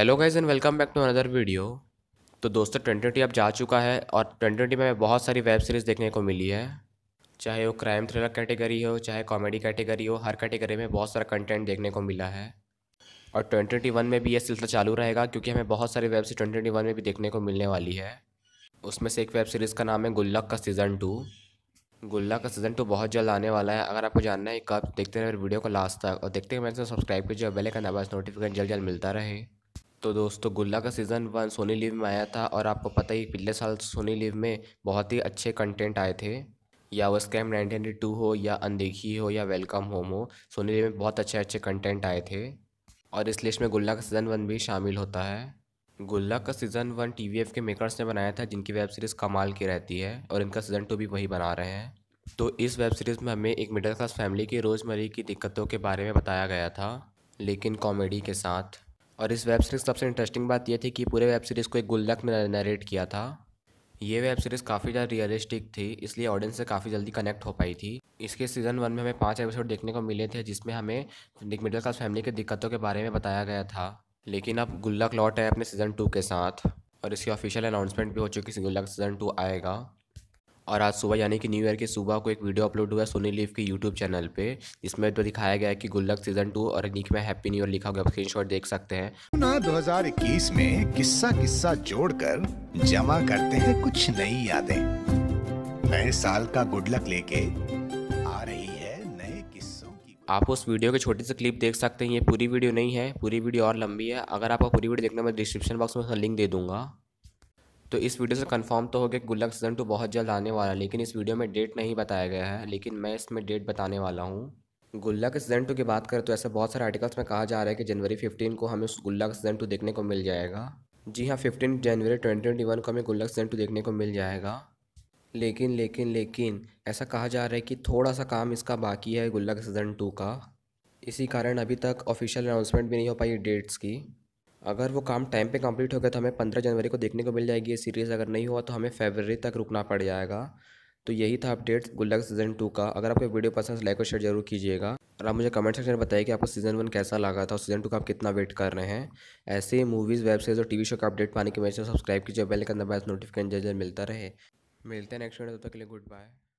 hello guys and welcome back to another video तो दोस्तों twenty twenty अब जा चुका है और ट्वेंटी ट्वेंटी में बहुत सारी वेब सीरीज़ देखने को मिली है चाहे वो क्राइम थ्रिलर कैटेगरी हो चाहे कॉमेडी कैटेगरी हो हर कैटेगरी में बहुत सारा कंटेंट देखने को मिला है और ट्वेंटी ट्वेंटी वन में भी ये सिलसिला चालू रहेगा क्योंकि हमें बहुत सारी web series twenty twenty one में भी देखने को मिलने वाली है उसमें से एक वेब सीरीज़ का नाम है गुल्लक का सीज़न टू गुल्ला का सीज़न टू बहुत जल्द आने वाला है अगर आपको जानना है कब देखते रहे वीडियो को लास्ट तक और देखते हुए मैं सब्सक्राइब कीजिए और बेल का नवाज नोटिफिकेशन जल्द जल्द मिलता रहे तो दोस्तों गुल्ला का सीज़न वन सोनी लिव में आया था और आपको पता ही पिछले साल सोनी लिव में बहुत ही अच्छे कंटेंट आए थे या वो स्कैम नाइनटीन टू हो या अनदेखी हो या वेलकम होम हो सोनी लिव में बहुत अच्छे अच्छे कंटेंट आए थे और इस लिस्ट में गुल्ला का सीज़न वन भी शामिल होता है गुल्ला का सीज़न वन टी के मेकर्स ने बनाया था जिनकी वेब सीरीज़ कमाल की रहती है और इनका सीज़न टू भी वही बना रहे हैं तो इस वेब सीरीज़ में हमें एक मिडिल क्लास फैमिली की रोज़मर्रा की दिक्कतों के बारे में बताया गया था लेकिन कॉमेडी के साथ और इस वेब सीरीज़ सबसे इंटरेस्टिंग बात यह थी कि पूरे वेब सीरीज़ को एक गुल्लक ने नरेट किया था ये वेब सीरीज़ काफ़ी ज़्यादा रियलिस्टिक थी इसलिए ऑडियंस से काफ़ी जल्दी कनेक्ट हो पाई थी इसके सीज़न वन में हमें पाँच एपिसोड देखने को मिले थे जिसमें हमें मिडिल क्लास फैमिली की दिक्कतों के बारे में बताया गया था लेकिन अब गुल्लक लौट है अपने सीज़न टू के साथ और इसकी ऑफिशियल अनाउंसमेंट भी हो चुकी गुल्लक सीज़न टू आएगा और आज सुबह यानी कि न्यू ईयर के सुबह को एक वीडियो अपलोड हुआ है सोनी लीव के यूट्यूब चैनल पे जिसमें तो दिखाया गया है कि गुल्लक सीजन टू और नीक में हैप्पी न्यू ईयर लिखा हुआ स्क्रीन शॉट देख सकते हैं दो हजार इक्कीस में किस्सा किस्सा जोड़कर जमा करते हैं कुछ नई यादें नए साल का गुडलक लेके आ रही है नए किस्सों की आप उस वीडियो के छोटे से क्लिप देख सकते हैं ये पूरी वीडियो नहीं है पूरी वीडियो और लंबी है अगर आपको पूरी वीडियो देखना मैं डिस्क्रिप्शन बॉक्स में लिंक दे दूंगा तो इस वीडियो से कंफर्म तो हो गया कि गुल्लक सीजन टू बहुत जल्द आने वाला है लेकिन इस वीडियो में डेट नहीं बताया गया है लेकिन मैं इसमें डेट बताने वाला हूँ गुल्ला के सीजन टू की बात करें तो ऐसे बहुत सारे आर्टिकल्स में कहा जा रहा है कि जनवरी फिफ्टीन को हमें उस गुल्ला का सीजन टू देखने को मिल जाएगा जी हाँ फिफ्टीन जनवरी ट्वेंटी ट्वेंटी वन को हमें गुल्ला सीजन टू देखने को मिल जाएगा लेकिन लेकिन लेकिन ऐसा कहा जा रहा है कि थोड़ा सा काम इसका बाकी है गुल्ला के सीजन टू का इसी कारण अभी तक ऑफिशियल अनाउंसमेंट भी नहीं हो पाई डेट्स की अगर वो काम टाइम पे कंप्लीट हो गया तो हमें पंद्रह जनवरी को देखने को मिल जाएगी ये सीरीज़ अगर नहीं हुआ तो हमें फेबररी तक रुकना पड़ जाएगा तो यही था अपडेट गुल्लक सीज़न टू का अगर आपको वीडियो पसंद लाइक तो और शेयर जरूर कीजिएगा और आप मुझे कमेंट सेक्शन में बताइए कि आपको सीज़न वन कैसा लगा था और सीज़न टू का आप कितना वेट कर रहे हैं ऐसे ही मूवीज़ वेब सीरीज और टीवी शो का अपडेट पाने के से सब्सक्राइब कीजिए बेल का दबाए नोटिफिकेशन जल्द मिलता रहे मिलते हैं नेक्स्ट वीडियो तब तक के लिए गुड बाय